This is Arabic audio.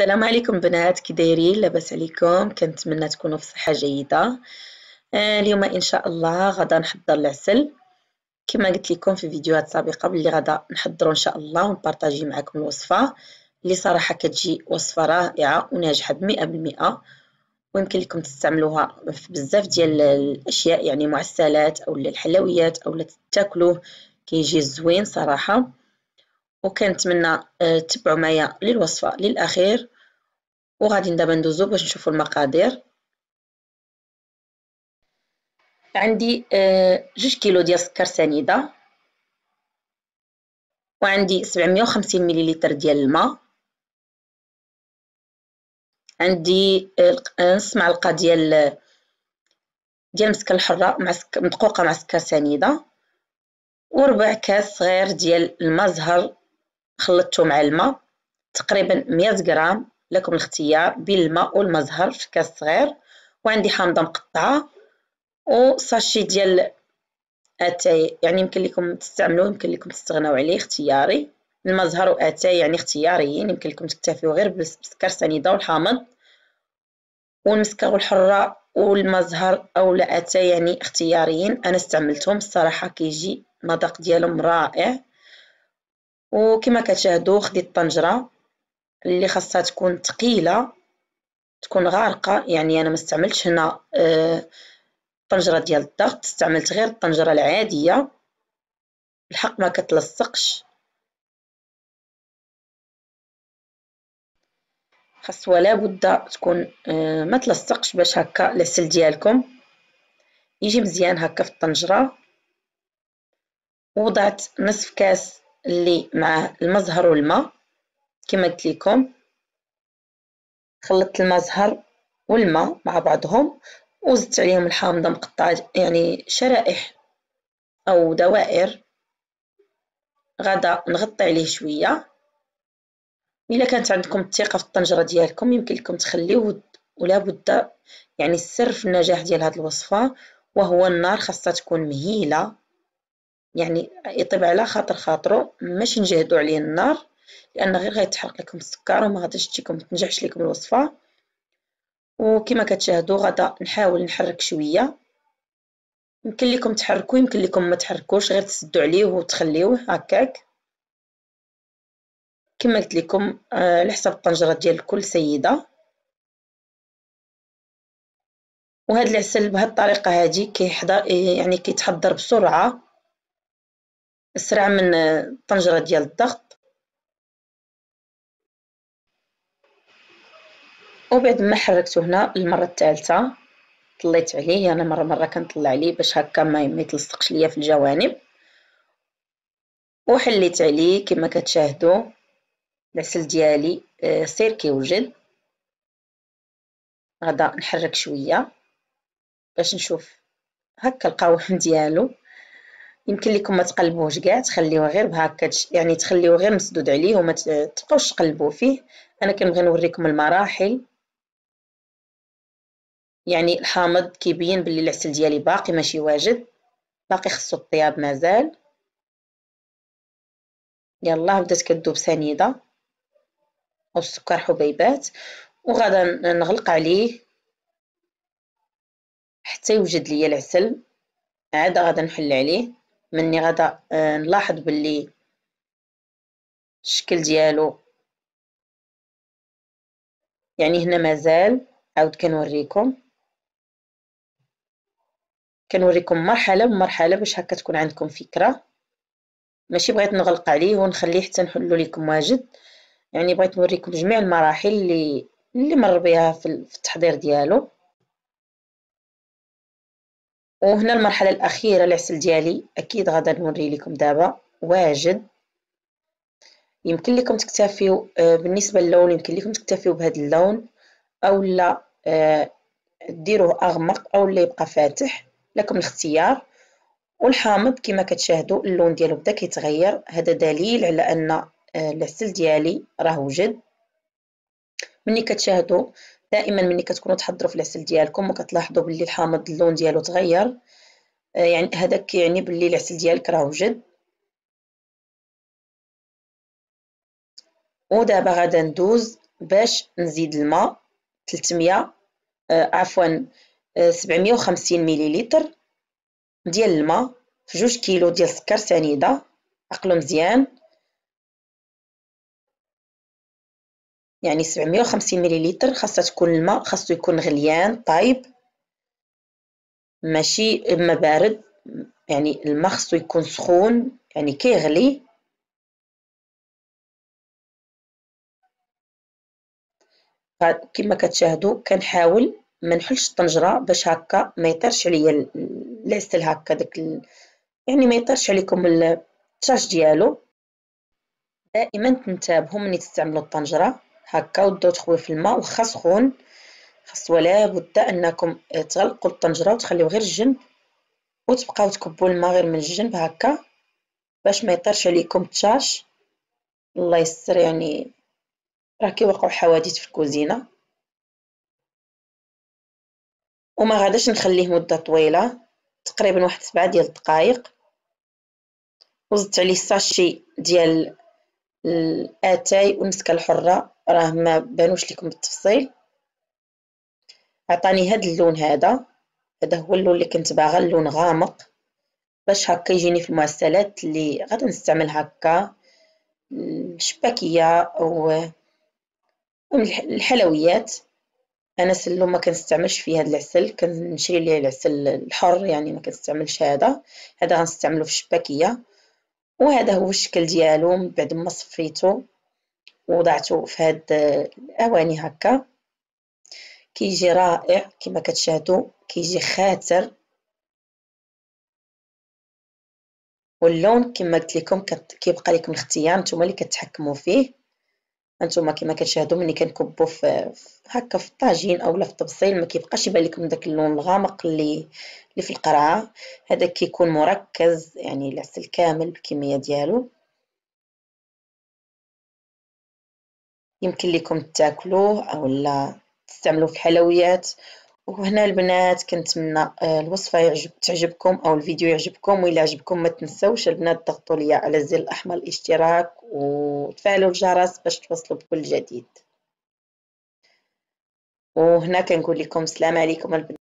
السلام عليكم بنات كي دايرين لاباس عليكم كنتمنى تكونوا في صحه جيده آه، اليوم ان شاء الله غدا نحضر العسل كما قلت لكم في فيديوهات سابقه باللي غدا نحضروا ان شاء الله ونبارطاجي معكم الوصفه اللي صراحه كتجي وصفه رائعه وناجحه بمئة بالمئة ويمكن لكم تستعملوها في بزاف ديال الاشياء يعني معسلات او الحلويات او تاكلوه كيجي زوين صراحه وكنتمنى آه، تبعوا معايا للوصفه للاخير وغادي دابا ندوزو باش نشوفوا المقادير عندي آه، جوج كيلو ديال سكر سنيده وعندي 750 مليلتر ديال الماء عندي آه، نص معلقه ديال ديال مسكه الحره مع سك... مدقوقه مع سكر سنيده وربع كاس صغير ديال الماء زهر خلطته مع الماء تقريبا 100 غرام لكم الاختيار بين الماء والمزهر في كاس صغير وعندي حامضه مقطعه وساشي ديال اتاي يعني يمكن لكم تستعملوه يمكن لكم تستغناو عليه اختياري المزهر واتاي يعني اختياريين يمكن لكم تكتفيو غير بالسكر سنيده والحامض والمسكر الحره والمزهر او اتاي يعني اختياريين انا استعملتهم الصراحه كيجي المذاق ديالهم رائع وكما كتشاهدوا خديت طنجره اللي خاصها تكون ثقيله تكون غارقه يعني انا ما استعملتش هنا الطنجره آه، ديال الضغط استعملت غير الطنجره العاديه الحق ما كتلصقش خاص ولا بد تكون آه، ما تلصقش باش هكا العسل ديالكم يجي مزيان هكا في الطنجره وضعت نصف كاس اللي مع المزهر والماء كما قلت لكم خلطت المزهر والماء مع بعضهم وزدت عليهم الحامضه مقطعه يعني شرائح او دوائر غدا نغطي عليه شويه الا كانت عندكم الثقه في الطنجره ديالكم يمكن لكم تخليوه ولا بد يعني السر في النجاح ديال هذه الوصفه وهو النار خاصها تكون مهيله يعني يطيب على خاطر خاطرو ماشي نجهدو عليه النار لان غير غيتحرق لكم السكر وما غاديش تجيكم تنجحش لكم الوصفه وكما كتشاهدوا غدا نحاول نحرك شويه يمكن لكم تحركوا يمكن لكم ما تحركوش غير تسدوا عليه وتخليوه هكاك كما قلت لكم آه، على حسب الطنجره ديال كل سيده وهذا العسل بهذه الطريقه هذه كيحضر يعني كيتحضر بسرعه أسرع من الطنجرة ديال الضغط وبعد ما حركته هنا المرة الثالثة طليت عليه أنا مرة مرة كنطلع عليه باش هكا ما يتلصقش ليا في الجوانب وحليت عليه كما كتشاهدوا العسل ديالي سير آه، كيوجد غدا نحرك شويه باش نشوف هكا القوام ديالو يمكن لكم ما تقلبوهش كاع تخليوه غير بهكا يعني تخليوه غير مسدود عليه وما تبقاوش تقلبوا فيه انا كنبغي نوريكم المراحل يعني الحامض كيبين بلي العسل ديالي باقي ماشي واجد باقي خصو الطياب مازال يلا بدات كدوب سنيده او السكر حبيبات وغادا نغلق عليه حتى يوجد ليا العسل عاد غادا نحل عليه مني غدا آه، نلاحظ باللي الشكل ديالو يعني هنا مازال عاود كنوريكم كنوريكم مرحله بمرحله باش هكا تكون عندكم فكره ماشي بغيت نغلق عليه ونخليه حتى نحلو لكم واجد يعني بغيت نوريكم جميع المراحل اللي اللي مر بها في التحضير ديالو وهنا المرحله الاخيره العسل ديالي اكيد غادا نوري لكم دابا واجد يمكن لكم تكتفيو آه، بالنسبه للون يمكن لكم تكتفيو بهذا اللون اولا آه، ديروه اغمق اولا يبقى فاتح لكم الاختيار والحامض كما كتشاهدوا اللون ديالو بدا كيتغير هذا دليل على ان العسل آه، ديالي راه وجد ملي كتشاهدوا دائما ملي كتكونوا تحضروا في العسل ديالكم وكتلاحظوا باللي الحامض اللون ديالو تغير آه، يعني هذاك كيعني باللي العسل ديالك راه وجد ودابا غادا ندوز باش نزيد الماء 300 آه عفوا آه 750 مليلتر ديال الماء في جوج كيلو ديال السكر سنيده عقلو مزيان يعني 750 مليلتر خاصها تكون الماء خاصو يكون غليان طايب ماشي اما بارد يعني الماء خاصو يكون سخون يعني كيغلي كما كتشاهدوا كنحاول ما نحلش الطنجره باش هكا ما يطرش عليا العسل هكا داك ال... يعني ما يطرش عليكم التشاش ديالو دائما تنتبهوا ملي تستعملوا الطنجره هكا وداو تخوي في الماء وخا سخون خاص ولا بد انكم تغلقوا الطنجره وتخليو غير الجنب وتبقاو تكبوا الماء غير من الجنب هكا باش ما يطرش عليكم التشاش الله يستر يعني راه كيوقعوا حوادث في الكوزينه وما غاداش نخليه مده طويله تقريبا واحد سبعة ديال الدقائق وزدت عليه الساشي ديال الاتاي آه، والمسكه الحره راه ما بانوش لكم بالتفصيل عطاني هاد اللون هذا هذا هو اللون اللي كنت باغا اللون غامق باش هكا يجيني في المعسلات اللي غادي نستعمل هكا الشباكيه او الحلويات انا سلو ما كنستعملش فيه هذا العسل كنشري ليه العسل الحر يعني ما كنستعملش هذا هذا غنستعمله في الشباكيه وهذا هو الشكل ديالو من بعد ما صفيتو وضعته في هاد الاواني هكا كيجي رائع كما كتشاهدوا كيجي خاتر واللون كما قلت لكم كيبقى لكم الاختيار نتوما اللي كتحكموا فيه انتم كما كتشاهدوا ملي كنكبوا في هكا في الطاجين اولا في الطبسيل ما كيبقاش يبان لكم داك اللون الغامق اللي اللي في القرعه هذا كيكون مركز يعني العسل كامل بالكميه ديالو يمكن لكم تاكلوه اولا تستعملوه في الحلويات وهنا البنات كنتمنى آه، الوصفه يعجب تعجبكم او الفيديو يعجبكم وإلا عجبكم ما تنسوش البنات تضغطوا لي على الزر الاحمر الاشتراك وتفعلوا الجرس باش توصلوا بكل جديد وهنا كنقول لكم السلام عليكم البنات